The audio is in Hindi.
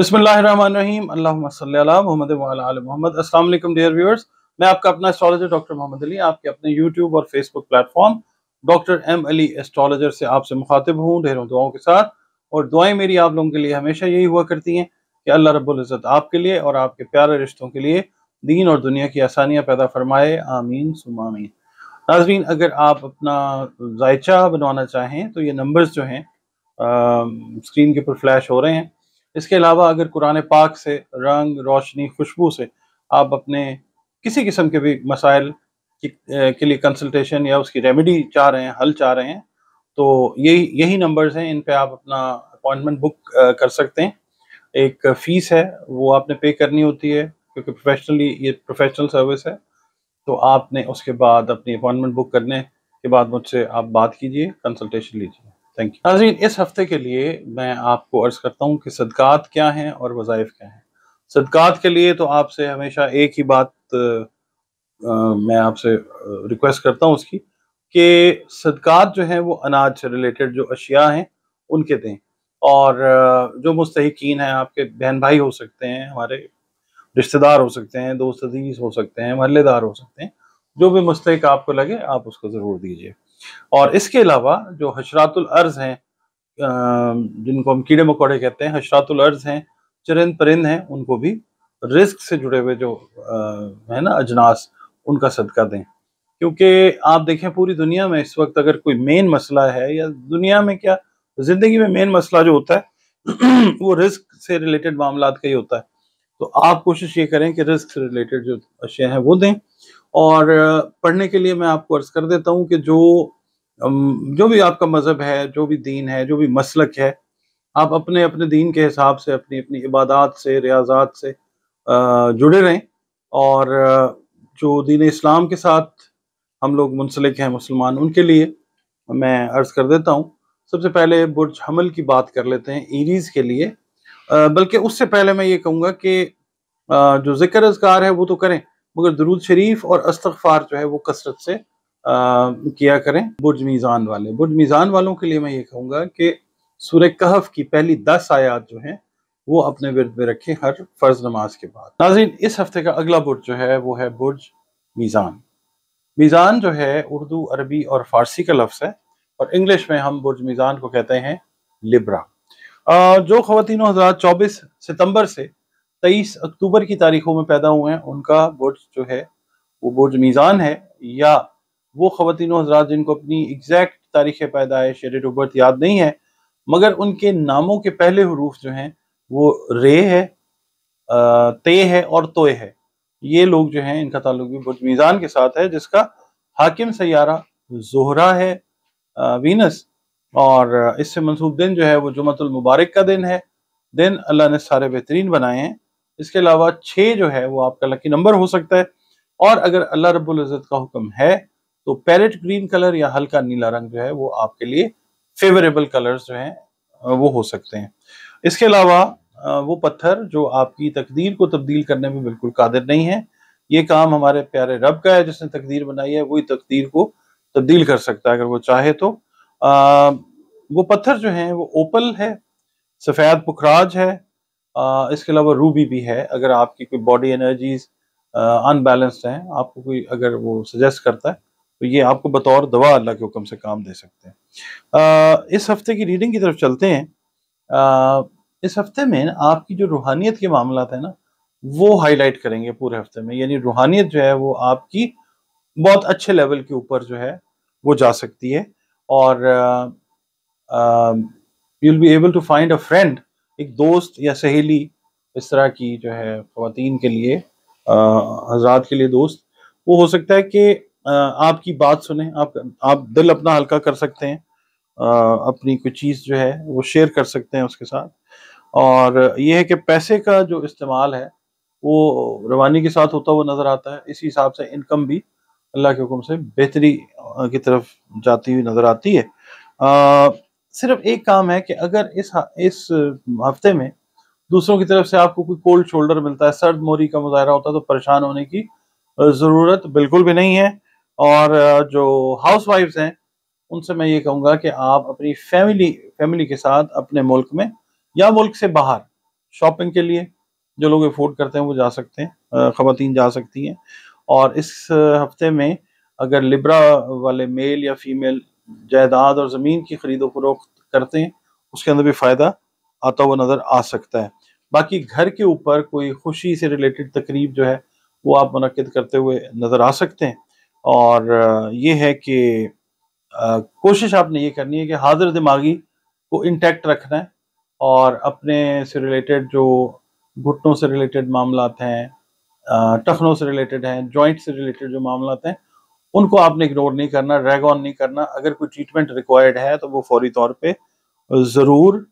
मैं आपका डॉक्टर मोहम्मद अपने यूट्यूब और Facebook platform doctor M Ali से आपसे मुखातिब हूँ ढेरों दुआओं के साथ और दुआएं मेरी आप लोगों के लिए हमेशा यही हुआ करती हैं कि अल्लाह रब्बुल इज़्ज़त आपके लिए और आपके प्यारे रिश्तों के लिए दीन और दुनिया की आसानियाँ पैदा फरमाए आमीन सुमामीन नाजरीन अगर आप अपना जायचा बनवाना चाहें तो ये नंबर्स जो हैं स्क्रीन के ऊपर फ्लैश हो रहे हैं इसके अलावा अगर कुरान पाक से रंग रोशनी खुशबू से आप अपने किसी किस्म के भी मसाइल के लिए कंसल्टेशन या उसकी रेमेडी चाह रहे हैं हल चाह रहे हैं तो यही यही नंबर्स हैं इन पे आप अपना अपॉइंटमेंट बुक कर सकते हैं एक फ़ीस है वो आपने पे करनी होती है क्योंकि प्रोफेशनली ये प्रोफेशनल सर्विस है तो आपने उसके बाद अपनी अपॉइंटमेंट बुक करने के बाद मुझसे आप बात कीजिए कंसल्टेशन लीजिए थैंक यू नाजीन इस हफ्ते के लिए मैं आपको अर्ज करता हूँ कि सदक़ात क्या हैं और वज़ाइफ क्या हैं सदक़ात के लिए तो आपसे हमेशा एक ही बात आ, मैं आपसे रिक्वेस्ट करता हूँ उसकी कि सदक़ात जो हैं वो अनाज से रिलेटेड जो अशिया हैं उनके दें और जो मुस्तकिन हैं आपके बहन भाई हो सकते हैं हमारे रिश्तेदार हो सकते हैं दोस्त अजीज हो सकते हैं महल्लेदार हो सकते हैं जो भी मुस्तक आपको लगे आप उसको ज़रूर दीजिए और इसके अलावा जो हशरातुल अर्ज हैं जिनको हम कीड़े मकोड़े कहते हैं हशरातुल अर्ज हैं चरिंद परिंद हैं उनको भी रिस्क से जुड़े हुए जो है ना अजनास उनका सदका दें क्योंकि आप देखें पूरी दुनिया में इस वक्त अगर कोई मेन मसला है या दुनिया में क्या जिंदगी में मेन मसला जो होता है वो रिस्क से रिलेटेड मामला का ही होता है तो आप कोशिश ये करें कि रिस्क रिलेटेड जो अशिया हैं वो दें और पढ़ने के लिए मैं आपको अर्ज कर देता हूँ कि जो जो भी आपका मज़हब है जो भी दीन है जो भी मसलक है आप अपने अपने दीन के हिसाब से अपनी अपनी इबादत से रियाजात से जुड़े रहें और जो दीन इस्लाम के साथ हम लोग मुंसलिक हैं मुसलमान उनके लिए मैं अर्ज़ कर देता हूँ सबसे पहले बुरज हमल की बात कर लेते हैं ईरीज़ के लिए बल्कि उससे पहले मैं ये कहूँगा कि जो जिक्र अजगार है वो तो करें मगर दरूद शरीफ और अस्तफ़ार जो है वो कसरत से आ, किया करें बुर्ज मीज़ान वाले बुर्ज मीज़ान वालों के लिए मैं ये कहूँगा कि सूर्य कहफ की पहली दस आयात जो हैं वो अपने विरद में रखें हर फ़र्ज नमाज के बाद नाजिन इस हफ्ते का अगला बुर्ज जो है वो है बुर्ज मीज़ान मीज़ान जो है उर्दू अरबी और फ़ारसी का लफ्ज़ है और इंग्लिश में हम बुर्ज मीज़ान को कहते हैं लिब्रा जो खातिन हजरा चौबीस सितंबर से तेईस अक्टूबर की तारीखों में पैदा हुए हैं उनका बुर्ज जो है वो बुर्ज मीज़ान है या वो खातिन हजरात जिनको अपनी एग्जैक्ट तारीख पैदाइश या डेट ऑफ बर्थ याद नहीं है मगर उनके नामों के पहले हरूफ जो हैं वो रे है ते है और तोय है ये लोग जो हैं इनका ताल्लुक भी बुर्ज मीज़ान के साथ है जिसका हाकिम सयारा जोहरा है वीनस और इससे मनसूब दिन जो है वो जुमतुल मुबारक का दिन है दिन अल्लाह ने सारे बेहतरीन बनाए हैं इसके अलावा छः जो है वो आपका लकी नंबर हो सकता है और अगर अल्लाह रब्बुल इज़्ज़त का हुक्म है तो पैरेट ग्रीन कलर या हल्का नीला रंग जो है वो आपके लिए फेवरेबल कलर्स जो हैं वो हो सकते हैं इसके अलावा वो पत्थर जो आपकी तकदीर को तब्दील करने में बिल्कुल कादिर नहीं है ये काम हमारे प्यारे रब का है जिसने तकदीर बनाई है वही तकदीर को तब्दील कर सकता है अगर वो चाहे तो वो पत्थर जो हैं वो ओपल है सफ़ेद पुखराज है आ, इसके अलावा रूबी भी है अगर आपकी कोई बॉडी एनर्जीज अनबैलेंस्ड हैं आपको कोई अगर वो सजेस्ट करता है तो ये आपको बतौर दवा अल्लाह के हुक्म से काम दे सकते हैं आ, इस हफ्ते की रीडिंग की तरफ चलते हैं आ, इस हफ्ते में आपकी जो रूहानियत के मामला है ना वो हाईलाइट करेंगे पूरे हफ्ते में यानी रूहानियत जो है वो आपकी बहुत अच्छे लेवल के ऊपर जो है वो जा सकती है और you be able to find a friend एक दोस्त या सहेली इस तरह की जो है खुतिन के लिए uh, हजरात के लिए दोस्त वो हो सकता है कि uh, आपकी बात सुने आप आप दिल अपना हल्का कर सकते हैं आ, uh, अपनी कोई चीज़ जो है वो शेयर कर सकते हैं उसके साथ और ये है कि पैसे का जो इस्तेमाल है वो रवानी के साथ होता हुआ नज़र आता है इसी हिसाब से इनकम भी अल्लाह के हुक्म से बेहतरी की तरफ जाती हुई नज़र आती है आ, सिर्फ एक काम है कि अगर इस इस हफ्ते में दूसरों की तरफ से आपको कोई कोल्ड शोल्डर मिलता है सर्द मोरी का मुजाहरा होता है तो परेशान होने की ज़रूरत बिल्कुल भी नहीं है और जो हाउस वाइफ हैं उनसे मैं ये कहूँगा कि आप अपनी फैमिली फैमिली के साथ अपने मुल्क में या मुल्क से बाहर शॉपिंग के लिए जो लोग अफोर्ड करते हैं वो जा सकते हैं ख़वान जा सकती हैं और इस हफ्ते में अगर लिब्रा वाले मेल या फीमेल जायदाद और ज़मीन की खरीदो फरोख्त करते हैं उसके अंदर भी फ़ायदा आता हुआ नज़र आ सकता है बाकी घर के ऊपर कोई खुशी से रिलेटेड तकरीब जो है वो आप मनद करते हुए नज़र आ सकते हैं और ये है कि कोशिश आपने ये करनी है कि हाजिर दिमागी को इंटैक्ट रखना है और अपने से रिलेटेड जो घुटनों से रिलेटेड मामला हैं टखनों से रिलेटेड हैं जॉइंट से रिलेटेड जो मामला हैं उनको आपने इग्नोर नहीं करना रैग ऑन नहीं करना अगर कोई ट्रीटमेंट रिक्वायर्ड है तो वो फौरी तौर पर ज़रूर